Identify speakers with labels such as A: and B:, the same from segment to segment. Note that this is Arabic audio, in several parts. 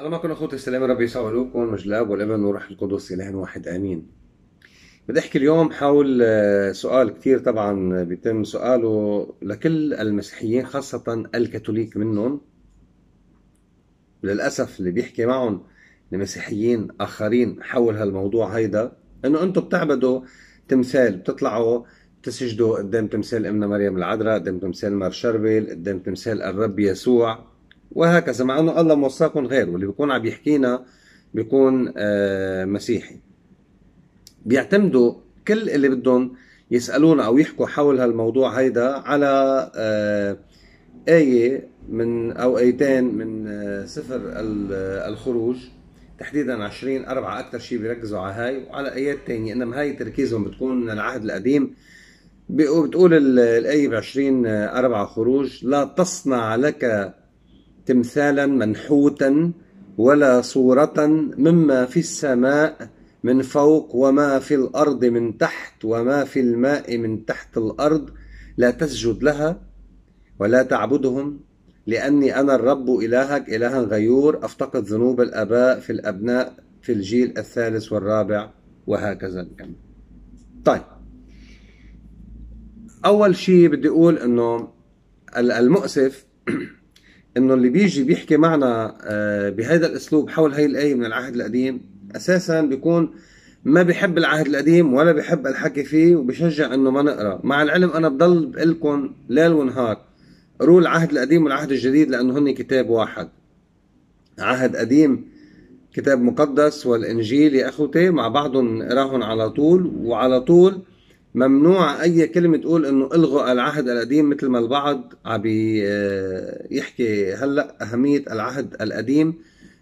A: اللهم اخوتي السلام ربي يسعد علوكم المجلاب والابن والروح القدس اله واحد امين بدي احكي اليوم حول آه، سؤال كثير طبعا بيتم سؤاله لكل المسيحيين خاصة الكاثوليك منهم للاسف اللي بيحكي معهم لمسيحيين اخرين حول هالموضوع هيدا انه انتم بتعبدوا تمثال بتطلعوا تسجدوا قدام تمثال امنا مريم العذراء قدام تمثال مار شربل قدام تمثال الرب يسوع وهكذا مع انه الله موصاكم غيره اللي بيكون عم يحكينا بيكون آه، مسيحي بيعتمدوا كل اللي بدهم يسالونا او يحكوا حول هالموضوع هيدا على آه، آية من أو آيتين من آه، سفر الخروج تحديدا 20 أربعة أكثر شيء بيركزوا على هاي وعلى آيات ثانيه إنما هاي تركيزهم بتكون من العهد القديم بتقول الآية ب 20 أربعة خروج لا تصنع لك تمثالا منحوتا ولا صورة مما في السماء من فوق وما في الأرض من تحت وما في الماء من تحت الأرض لا تسجد لها ولا تعبدهم لأني أنا الرب إلهك إلها غيور أفتقد ذنوب الآباء في الأبناء في الجيل الثالث والرابع وهكذا الأمر طيب أول شيء بدي أقول أنه المؤسف انه اللي بيجي بيحكي معنا آه، بهذا الاسلوب حول هي الايه من العهد القديم اساسا بيكون ما بحب العهد القديم ولا بحب الحكي فيه وبشجع انه ما نقرا مع العلم انا بضل بقول لكم ليل ونهار قروا العهد القديم والعهد الجديد لانه هن كتاب واحد عهد قديم كتاب مقدس والانجيل يا اخوتي مع بعضهم نقراهم على طول وعلى طول ممنوع اي كلمه تقول انه الغوا العهد القديم مثل ما البعض عم آه، يحكي هلا اهميه العهد القديم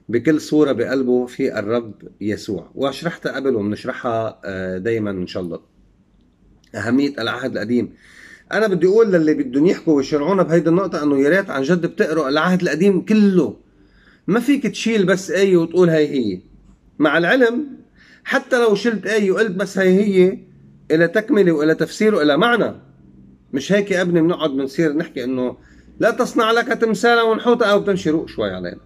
A: بكل صوره بقلبه في الرب يسوع وشرحتها قبل وبنشرحها آه، دائما ان شاء الله اهميه العهد القديم انا بدي اقول للي بدهم يحكوا ويشرعونا بهيدي النقطه انه يا ريت عن جد بتقروا العهد القديم كله ما فيك تشيل بس ايه وتقول هي هي مع العلم حتى لو شلت ايه وقلت بس هي هي إلى تكملة وإلى تفسير وإلى معنى مش هيك يا ابني بنقعد بنصير نحكي إنه لا تصنع لك تمثالا ونحوتا أو بتمشي روق شوي علينا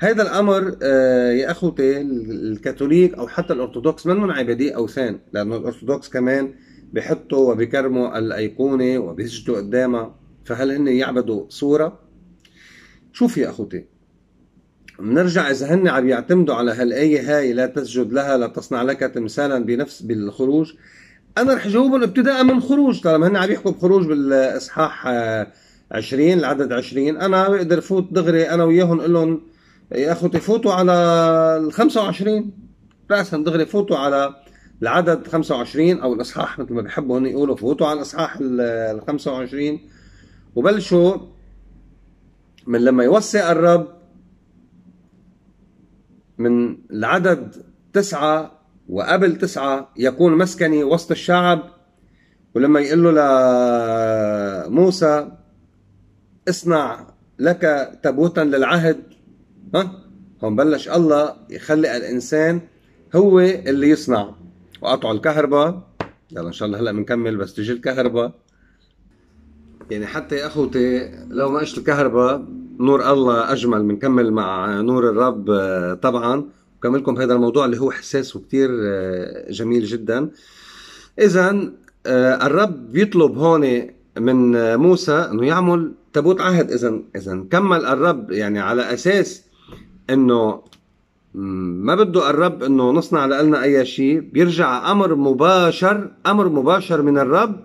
A: هذا الأمر آه، يا أخوتي الكاثوليك أو حتى الأرثوذكس من من عبادي أوثان لأنه الأرثوذكس كمان بحطوا وبكرموا الأيقونة وبيسجدوا قدامها فهل هن يعبدوا صورة؟ شوف يا أخوتي بنرجع اذا هن عم يعتمدوا على هالايه هاي لا تسجد لها لا تصنع لك تمثالا بنفس بالخروج انا رح جاوبهم ابتداء من خروج طالما هن عم يحكوا بخروج بالاصحاح 20 آه، العدد 20 انا بقدر فوت دغري انا وياهم اقول لهم يا إيه، اخوتي فوتوا على ال 25 راسا دغري فوتوا على العدد 25 او الاصحاح مثل ما بيحبوا هن يقولوا فوتوا على الاصحاح ال 25 وبلشوا من لما يوصي الرب من العدد تسعة وقبل تسعة يكون مسكني وسط الشعب ولما يقول له لموسى اصنع لك تابوتا للعهد ها هون بلش الله يخلق الانسان هو اللي يصنع وقطعوا الكهرباء يلا ان شاء الله هلا بنكمل بس تجي الكهرباء يعني حتى يا اخوتي لو ما اجت الكهرباء نور الله اجمل بنكمل مع نور الرب آه، طبعا وكملكم هذا الموضوع اللي هو حساس وكثير آه، جميل جدا اذا آه، الرب بيطلب هون من موسى انه يعمل تابوت عهد اذا اذا كمل الرب يعني على اساس انه ما بده الرب انه نصنع لنا اي شيء بيرجع امر مباشر امر مباشر من الرب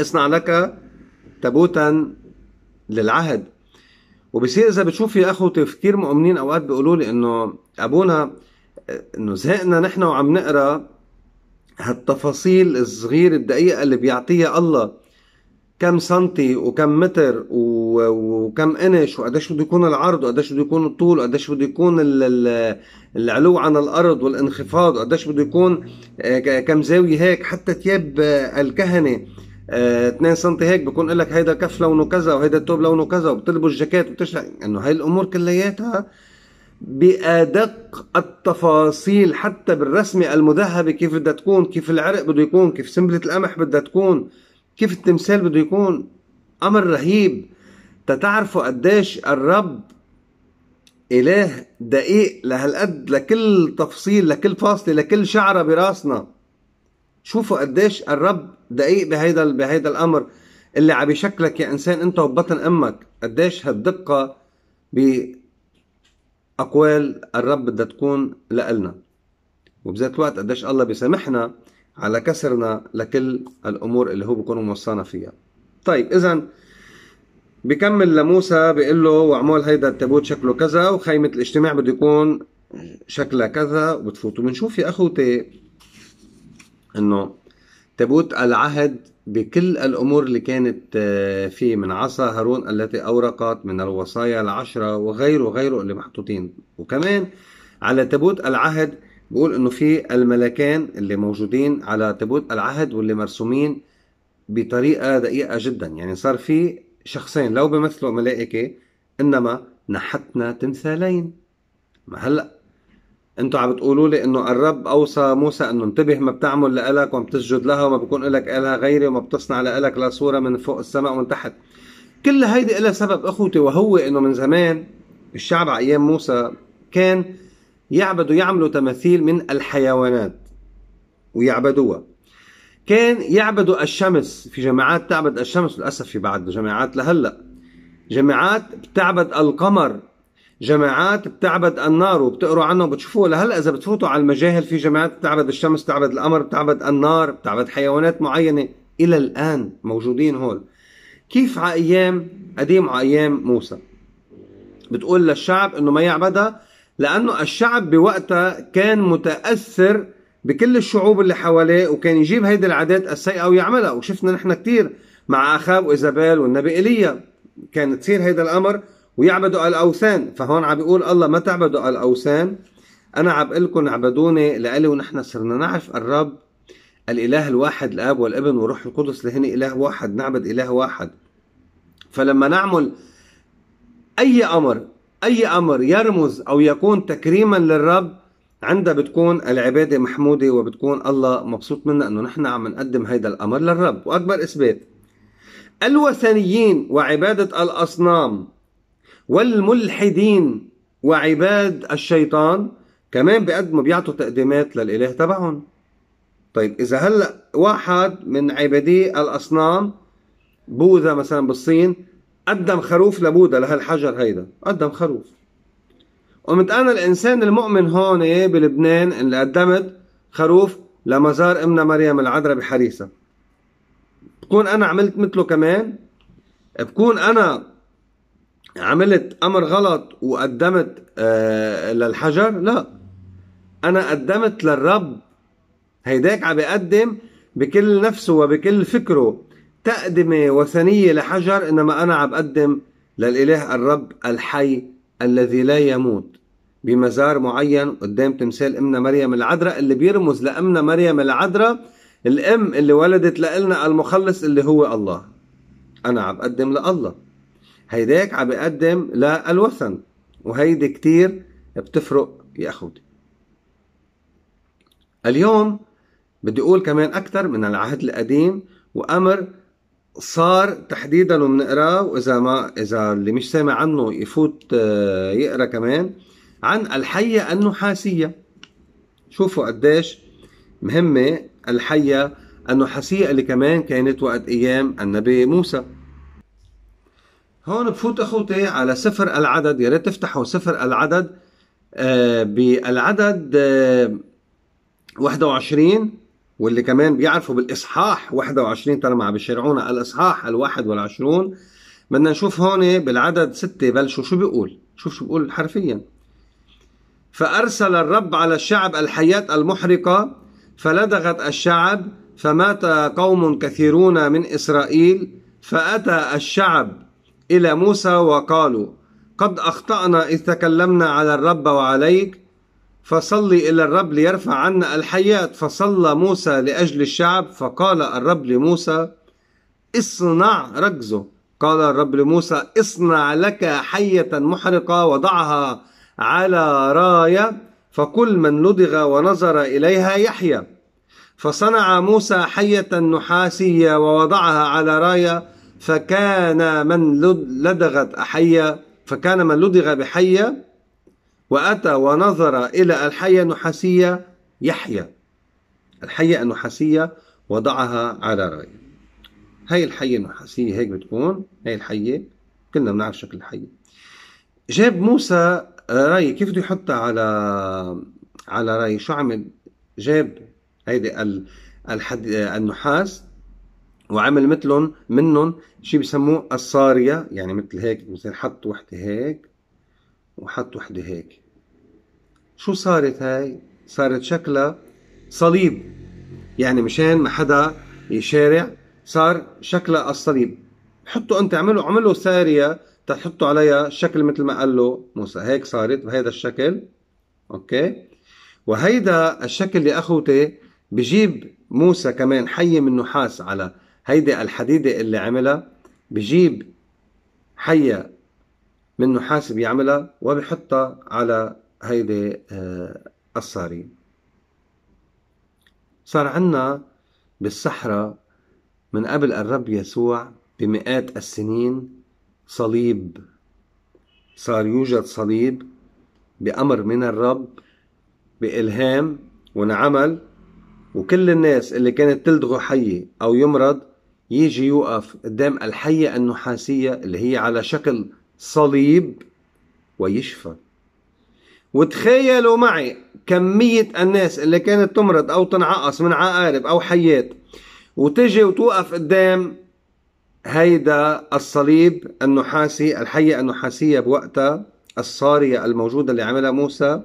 A: اصنع لك تابوتا للعهد وبصير اذا بتشوف يا اخو كثير مؤمنين اوقات بيقولوا لي انه ابونا انه زهقنا نحن وعم نقرا هالتفاصيل الصغيره الدقيقه اللي بيعطيها الله كم سنتي وكم متر وكم انش وقديش بده يكون العرض وقديش بده يكون الطول وقديش بده يكون العلو عن الارض والانخفاض وقديش بده يكون آه، كم زاويه هيك حتى ثياب آه، الكهنه 2 آه، سم هيك بكون لك هيدا كف لونه كذا وهيدا التوب لونه كذا وبتلبس جاكيت وبتشلع انه هاي الامور كلياتها بأدق التفاصيل حتى بالرسمة المذهبة كيف بدها تكون كيف العرق بده يكون كيف سمبلة القمح بدها تكون كيف التمثال بده يكون أمر رهيب تتعرفوا قديش الرب إله دقيق لهالقد لكل تفصيل لكل فاصلة لكل شعرة براسنا شوفوا قديش الرب دقيق بهيدا بهيدا الامر اللي عم يشكلك يا انسان انت وبطن امك قديش هالدقه باقوال الرب بدها تكون لنا وبذات الوقت قديش الله بيسامحنا على كسرنا لكل الامور اللي هو بيكون موصانا فيها طيب اذا بكمل لموسى بيقول له واعمل هيدا التابوت شكله كذا وخيمه الاجتماع بده يكون شكلها كذا وبتفوتوا بنشوف يا اخوتي انه تابوت العهد بكل الامور اللي كانت آه، فيه من عصا هارون التي اورقت من الوصايا العشره وغيره وغيره اللي محطوطين وكمان على تابوت العهد بقول انه في الملكان اللي موجودين على تابوت العهد واللي مرسومين بطريقه دقيقه جدا يعني صار في شخصين لو بمثلوا ملائكه انما نحتنا تمثالين ما هلا انتوا عم بتقولوا لي انه الرب اوصى موسى انه انتبه ما بتعمل لإلك وما بتسجد لها وما بكون لك إلها غيري وما بتصنع لإلك لا صورة من فوق السماء ومن تحت كل هيدي لها سبب اخوتي وهو انه من زمان الشعب على ايام موسى كان يعبدوا يعملوا تماثيل من الحيوانات ويعبدوها كان يعبدوا الشمس في جماعات تعبد الشمس للاسف في بعض جماعات لهلا جماعات بتعبد القمر جماعات بتعبد النار وبتقروا عنها وبتشوفوها لهلا اذا بتفوتوا على المجاهل في جماعات بتعبد الشمس بتعبد القمر بتعبد النار بتعبد حيوانات معينه الى الان موجودين هول كيف على ايام قديم على ايام موسى بتقول للشعب انه ما يعبدها لانه الشعب بوقتها كان متاثر بكل الشعوب اللي حواليه وكان يجيب هيدي العادات السيئه ويعملها وشفنا نحن كثير مع اخاب وايزابيل والنبي ايليا كانت تصير هيدا الامر ويعبدوا الاوثان فهون عم بيقول الله ما تعبدوا الاوثان انا عم بقول لكم اعبدوني لالي ونحن صرنا نعرف الرب الاله الواحد الاب والابن والروح القدس لهن اله واحد نعبد اله واحد فلما نعمل اي امر اي امر يرمز او يكون تكريما للرب عندها بتكون العباده محموده وبتكون الله مبسوط منا انه نحن عم نقدم هيدا الامر للرب واكبر اثبات الوثنيين وعباده الاصنام والملحدين وعباد الشيطان كمان بيقدموا بيعطوا تقديمات للإله تبعهم طيب إذا هلأ واحد من عبادي الأصنام بوذا مثلا بالصين قدم خروف لبوذا لهالحجر هيدا قدم خروف قمت أنا الإنسان المؤمن هون بلبنان اللي قدمت خروف لمزار امنا مريم العذراء بحريسة بكون أنا عملت مثله كمان بكون أنا عملت امر غلط وقدمت آه، للحجر لا انا قدمت للرب هيداك عم بقدم بكل نفسه وبكل فكره تقدمه وثنيه لحجر انما انا عم بقدم للاله الرب الحي الذي لا يموت بمزار معين قدام تمثال امنا مريم العذراء اللي بيرمز لامنا مريم العذراء الام اللي ولدت لنا المخلص اللي هو الله انا عم بقدم لله هيداك عم بيقدم للوثن وهيدي كتير بتفرق يا أخوتي اليوم بدي أقول كمان أكثر من العهد القديم وأمر صار تحديدا وبنقراه واذا ما اذا اللي مش سامع عنه يفوت آه، يقرا كمان عن الحيه النحاسيه شوفوا قديش مهمه الحيه النحاسيه اللي كمان كانت وقت ايام النبي موسى هون بفوت اخوتي على سفر العدد يا ريت تفتحوا سفر العدد آه بالعدد آه 21 واللي كمان بيعرفوا بالاصحاح 21 طالما عم بيشرعونا الاصحاح ال21 بدنا نشوف هون بالعدد 6 بلشوا شو بيقول شوف شو بيقول حرفيا فارسل الرب على الشعب الحيات المحرقه فلدغت الشعب فمات قوم كثيرون من اسرائيل فاتى الشعب إلى موسى وقالوا قد أخطأنا إذ تكلمنا على الرب وعليك فصل إلى الرب ليرفع عنا الحيات فصلى موسى لأجل الشعب فقال الرب لموسى اصنع ركزه قال الرب لموسى اصنع لك حية محرقة وضعها على راية فكل من لدغ ونظر إليها يحيا فصنع موسى حية نحاسية ووضعها على راية فكان من لدغت حية فكان من لدغ بحية وأتى ونظر إلى الحية النحاسية يحيى الحية النحاسية وضعها على رأي هاي الحية النحاسية هيك بتكون هاي الحية كلنا بنعرف شكل الحية جاب موسى رأي كيف بده يحطها على على رأي شو عمل جاب هيدي الحد... النحاس وعمل مثلهم منهم شيء بسموه الصارية يعني مثل هيك مثل حط وحدة هيك وحط وحدة هيك شو صارت هاي؟ صارت شكلها صليب يعني مشان ما حدا يشارع صار شكلها الصليب حطوا انت اعملوا اعملوا سارية تحطوا عليها شكل مثل ما قال له موسى هيك صارت بهيدا الشكل اوكي وهيدا الشكل يا اخوتي بجيب موسى كمان حي من نحاس على هيدي الحديدة اللي عملها بجيب حية من نحاس بيعملها وبحطها على هيدي آه، الصارين صار عنا بالصحراء من قبل الرب يسوع بمئات السنين صليب صار يوجد صليب بأمر من الرب بإلهام ونعمل وكل الناس اللي كانت تلدغه حية أو يمرض يجي يوقف قدام الحية النحاسية اللي هي على شكل صليب ويشفى وتخيلوا معي كمية الناس اللي كانت تمرض أو تنعقص من عقارب أو حيات وتجي وتوقف قدام هيدا الصليب النحاسي الحية النحاسية بوقتها الصارية الموجودة اللي عملها موسى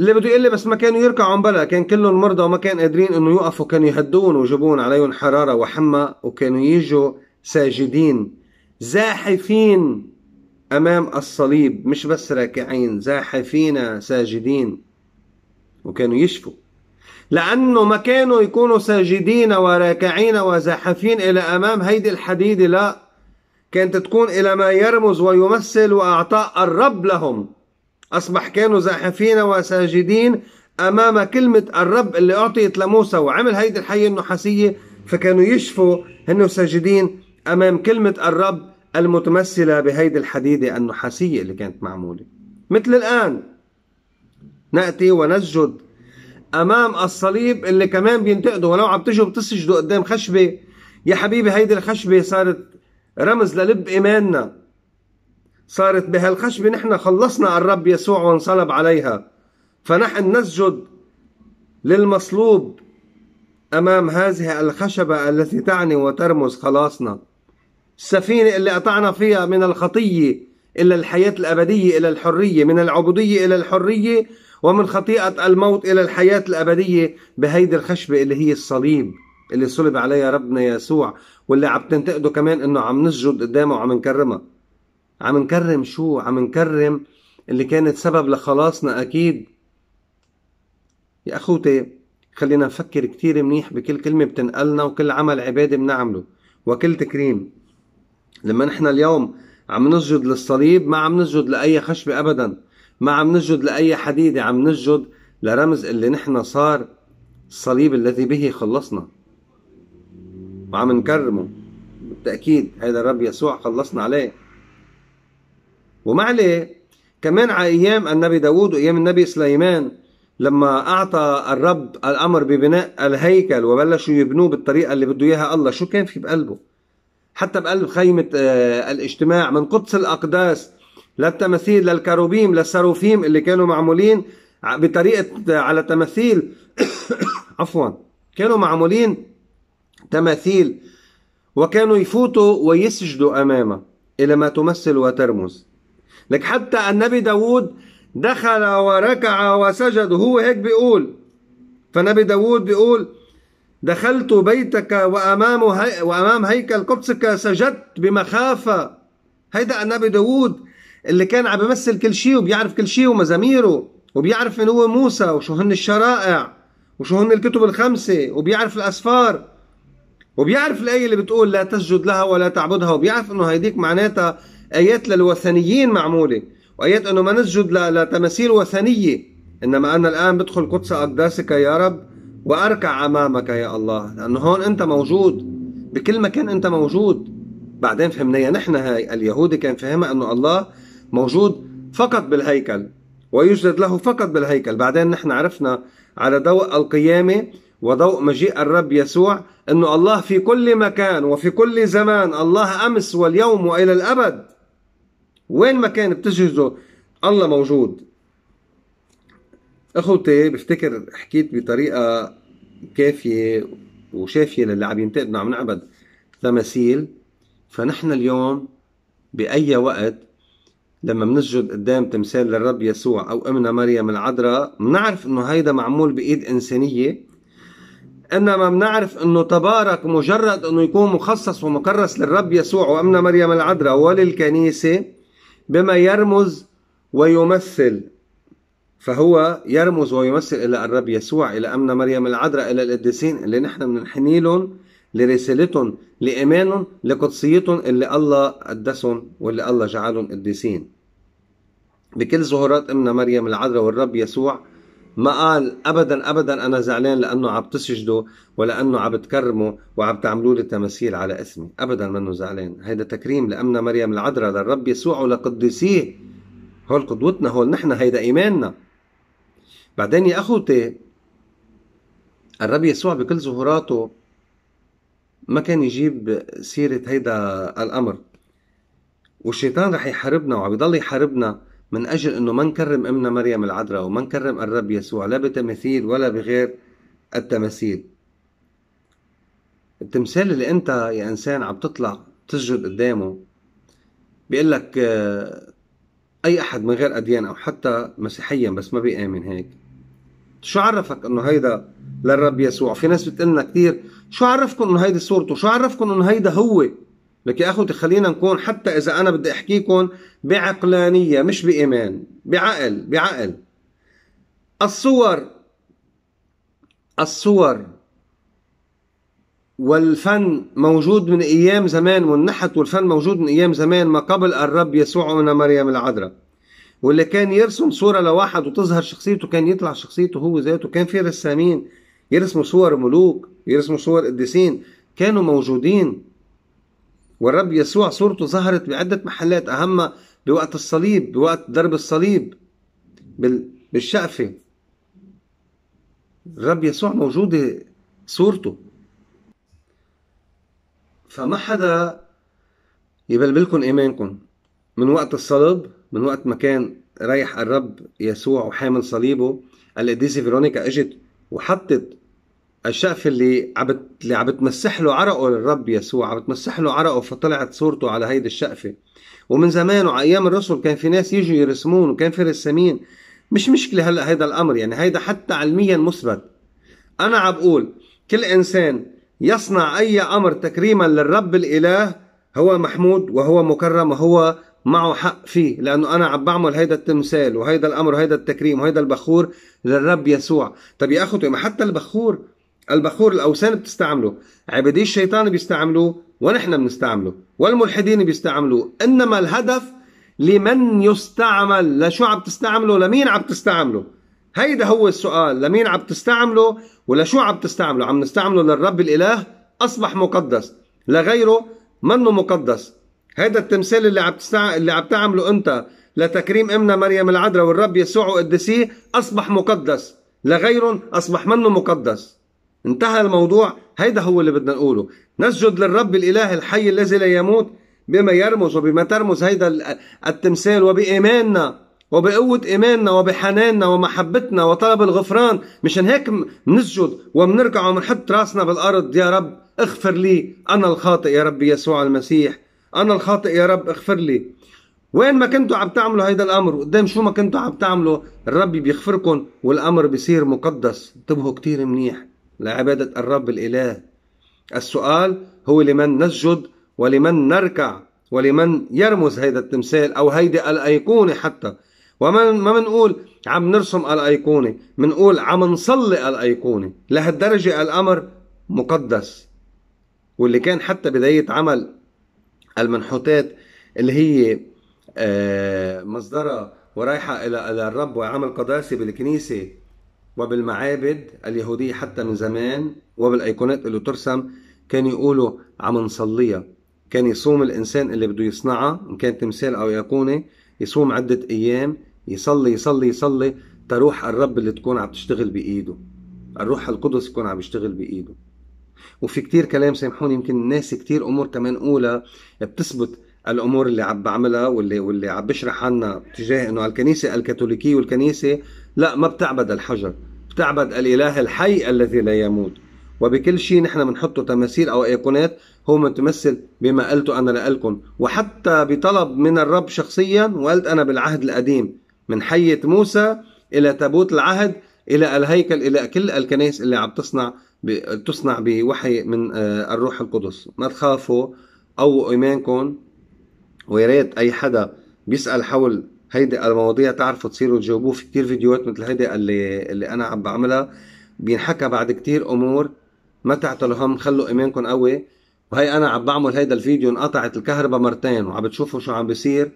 A: اللي بده يقول لي بس ما كانوا يركعوا بلا كان كلهم مرضى وما كان قادرين انه يوقفوا كانوا يهدون ويجيبون عليهم حراره وحمى وكانوا يجوا ساجدين زاحفين امام الصليب مش بس راكعين زاحفين ساجدين وكانوا يشفوا لانه ما كانوا يكونوا ساجدين وراكعين وزاحفين الى امام هيدي الحديده لا كانت تكون الى ما يرمز ويمثل واعطاء الرب لهم أصبح كانوا زاحفين وساجدين أمام كلمة الرب اللي أعطيت لموسى وعمل هيدي الحية النحاسية فكانوا يشفوا هن ساجدين أمام كلمة الرب المتمثلة بهيدي الحديدة النحاسية اللي كانت معمولة مثل الآن نأتي ونسجد أمام الصليب اللي كمان بينتقدوا ولو عم تجوا بتسجدوا قدام خشبة يا حبيبي هيدي الخشبة صارت رمز للب إيماننا صارت بهالخشبة نحن خلصنا الرب يسوع وانصلب عليها فنحن نسجد للمصلوب أمام هذه الخشبة التي تعني وترمز خلاصنا السفينة اللي قطعنا فيها من الخطية إلى الحياة الأبدية إلى الحرية من العبودية إلى الحرية ومن خطيئة الموت إلى الحياة الأبدية بهيدي الخشبة اللي هي الصليب اللي صلب عليها ربنا يسوع واللي عم تنتقده كمان إنه عم نسجد قدامه وعم نكرمها عم نكرم شو عم نكرم اللي كانت سبب لخلاصنا أكيد يا أخوتي خلينا نفكر كتير منيح بكل كلمة بتنقلنا وكل عمل عبادي بنعمله وكل تكريم لما نحن اليوم عم نسجد للصليب ما عم نسجد لأي خشبة أبدا ما عم نسجد لأي حديدة عم نسجد لرمز اللي نحن صار الصليب الذي به خلصنا وعم نكرمه بالتأكيد هذا الرب يسوع خلصنا عليه ومع عليه كمان على أيام النبي داود وأيام النبي سليمان لما أعطى الرب الأمر ببناء الهيكل وبلشوا يبنوه بالطريقة اللي بده إياها الله شو كان في بقلبه حتى بقلب خيمة آه، الاجتماع من قدس الأقداس للتماثيل للكروبيم للسروفيم اللي كانوا معمولين بطريقة آه، على تماثيل عفوا كانوا معمولين تماثيل وكانوا يفوتوا ويسجدوا أمامه إلى ما تمثل وترمز لك حتى النبي داود دخل وركع وسجد هو هيك بيقول فنبي داود بيقول دخلت بيتك وأمام, هي وأمام هيكل قدسك سجدت بمخافة هيدا النبي داود اللي كان عم بيمثل كل شيء وبيعرف كل شيء ومزاميره وبيعرف من هو موسى وشو هن الشرائع وشو هن الكتب الخمسة وبيعرف الأسفار وبيعرف الآية اللي بتقول لا تسجد لها ولا تعبدها وبيعرف إنه هيديك معناتها ايات للوثنيين معموله وايات انه ما نسجد لتماثيل وثنيه انما انا الان بدخل قدس اقداسك يا رب واركع امامك يا الله لانه هون انت موجود بكل مكان انت موجود بعدين فهمناها نحن هاي اليهودي كان فهمها انه الله موجود فقط بالهيكل ويسجد له فقط بالهيكل بعدين نحن عرفنا على ضوء القيامة وضوء مجيء الرب يسوع أنه الله في كل مكان وفي كل زمان الله أمس واليوم وإلى الأبد وين ما كان بتجهزه الله موجود اخوتي بفتكر حكيت بطريقه كافيه وشافيه للي عم ينتقدنا عم نعبد تماثيل فنحن اليوم باي وقت لما بنسجد قدام تمثال للرب يسوع او امنا مريم العذراء بنعرف انه هيدا معمول بايد انسانيه انما بنعرف انه تبارك مجرد انه يكون مخصص ومكرس للرب يسوع وامنا مريم العذراء وللكنيسه بما يرمز ويمثل فهو يرمز ويمثل إلى الرب يسوع إلى أمنا مريم العذراء إلى القديسين اللي نحن بننحني لهم لرسالتهم لإيمانهم لقدسيتهم اللي الله قدسهم واللي الله جعلهم قديسين بكل ظهورات أمنا مريم العذراء والرب يسوع ما قال ابدا ابدا انا زعلان لانه عم تسجدوا ولانه عم تكرموا وعم تعملوا لي تماثيل على اسمي ابدا منه زعلان هيدا تكريم لامنا مريم العذراء للرب يسوع ولقديسيه هول قدوتنا هول نحن هيدا ايماننا بعدين يا اخوتي الرب يسوع بكل ظهوراته ما كان يجيب سيرة هيدا الأمر والشيطان رح يحاربنا وعم يضل يحاربنا من أجل أنه ما نكرم أمنا مريم العذراء وما نكرم الرب يسوع لا بتماثيل ولا بغير التماثيل التمثال اللي أنت يا إنسان عم تطلع تسجد قدامه بيقول لك آه، أي أحد من غير أديان أو حتى مسيحيا بس ما بيآمن هيك شو عرفك انه هيدا للرب يسوع في ناس بتقول لنا كثير شو عرفكم انه هيدي صورته شو عرفكم انه هيدا هو لك يا اخوتي خلينا نكون حتى اذا انا بدي احكيكم بعقلانيه مش بايمان بعقل بعقل الصور الصور والفن موجود من ايام زمان والنحت والفن موجود من ايام زمان ما قبل الرب يسوع من مريم العذراء واللي كان يرسم صوره لواحد وتظهر شخصيته كان يطلع شخصيته هو ذاته كان في رسامين يرسموا صور ملوك يرسموا صور قديسين كانوا موجودين والرب يسوع صورته ظهرت بعدة محلات أهمها بوقت الصليب بوقت ضرب الصليب بالشقفة الرب يسوع موجودة صورته فما حدا يبلبلكم إيمانكم من وقت الصلب من وقت ما كان رايح الرب يسوع وحامل صليبه القديسة فيرونيكا اجت وحطت الشقفة اللي عم اللي عم بتمسح له عرقه للرب يسوع عم بتمسح له عرقه فطلعت صورته على هيدي الشقفة ومن زمان وعلى أيام الرسل كان في ناس يجوا يرسمون وكان في رسامين مش مشكلة هلا هيدا الأمر يعني هيدا حتى علميا مثبت أنا عم بقول كل إنسان يصنع أي أمر تكريما للرب الإله هو محمود وهو مكرم وهو معه حق فيه لانه انا عم بعمل هيدا التمثال وهيدا الامر وهيدا التكريم وهيدا البخور للرب يسوع طب يا اخوتي ما حتى البخور البخور الاوثان بتستعمله عبادي الشيطان بيستعملوه ونحن بنستعمله والملحدين بيستعملوه انما الهدف لمن يستعمل لشو عم تستعمله لمين عم تستعمله هيدا هو السؤال لمين عم تستعمله ولشو عم تستعمله عم نستعمله للرب الاله اصبح مقدس لغيره منه مقدس هذا التمثال اللي عم تستع... اللي عم تعمله انت لتكريم امنا مريم العذراء والرب يسوع وقدسيه اصبح مقدس لغيره اصبح منه مقدس انتهى الموضوع هيدا هو اللي بدنا نقوله نسجد للرب الإله الحي الذي لا يموت بما يرمز وبما ترمز هيدا التمثال وبإيماننا وبقوة إيماننا وبحناننا ومحبتنا وطلب الغفران مشان هيك بنسجد ومنركع ومنحط راسنا بالأرض يا رب اغفر لي أنا الخاطئ يا رب يسوع المسيح أنا الخاطئ يا رب اغفر لي وين ما كنتوا عم تعملوا هيدا الأمر قدام شو ما كنتوا عم تعملوا الرب بيغفركم والأمر بيصير مقدس انتبهوا كتير منيح لعبادة الرب الإله السؤال هو لمن نسجد ولمن نركع ولمن يرمز هيدا التمثال أو هيدي الأيقونة حتى وما ما بنقول عم نرسم الأيقونة بنقول عم نصلي الأيقونة لهالدرجة الأمر مقدس واللي كان حتى بداية عمل المنحوتات اللي هي آه، مصدرها ورايحة إلى الرب وعمل قداسي بالكنيسة وبالمعابد اليهودية حتى من زمان وبالأيقونات اللي ترسم كانوا يقولوا عم نصليها كان يصوم الإنسان اللي بده يصنعها إن كان تمثال أو أيقونة يصوم عدة أيام يصلي يصلي يصلي تروح الرب اللي تكون عم تشتغل بإيده الروح القدس يكون عم يشتغل بإيده وفي كتير كلام سامحوني يمكن الناس كتير أمور كمان أولى بتثبت الامور اللي عم بعملها واللي واللي عم بشرح عنها تجاه انه الكنيسه الكاثوليكيه والكنيسه لا ما بتعبد الحجر بتعبد الإله الحي الذي لا يموت وبكل شيء نحن بنحطه تماثيل أو أيقونات هو متمثل بما قلته أنا لكم وحتى بطلب من الرب شخصيا وقلت أنا بالعهد القديم من حية موسى إلى تابوت العهد إلى الهيكل إلى كل الكنائس اللي عم تصنع تصنع بوحي من آه، الروح القدس ما تخافوا أو إيمانكم ويا ريت أي حدا بيسأل حول هيدي المواضيع تعرفوا تصيروا تجاوبوه في كتير فيديوهات مثل هيدي اللي اللي انا عم بعملها بينحكى بعد كتير امور ما تعتلوا هم خلوا ايمانكم قوي وهي انا عم بعمل هيدا الفيديو انقطعت الكهرباء مرتين وعم بتشوفوا شو عم بيصير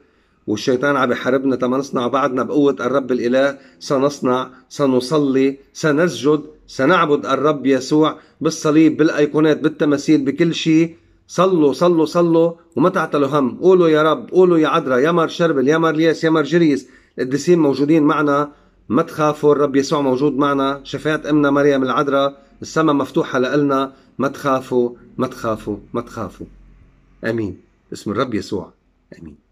A: والشيطان عم يحاربنا تما نصنع بعضنا بقوة الرب الإله سنصنع سنصلي سنسجد سنعبد الرب يسوع بالصليب بالأيقونات بالتماثيل بكل شيء صلوا صلوا صلوا وما تعتلوا هم قولوا يا رب قولوا يا عدرا يا مر شربل يا مر الياس يا مر جريس القديسين موجودين معنا ما تخافوا الرب يسوع موجود معنا شفاعة أمنا مريم العذراء السماء مفتوحة لنا ما تخافوا ما تخافوا ما تخافوا آمين اسم الرب يسوع آمين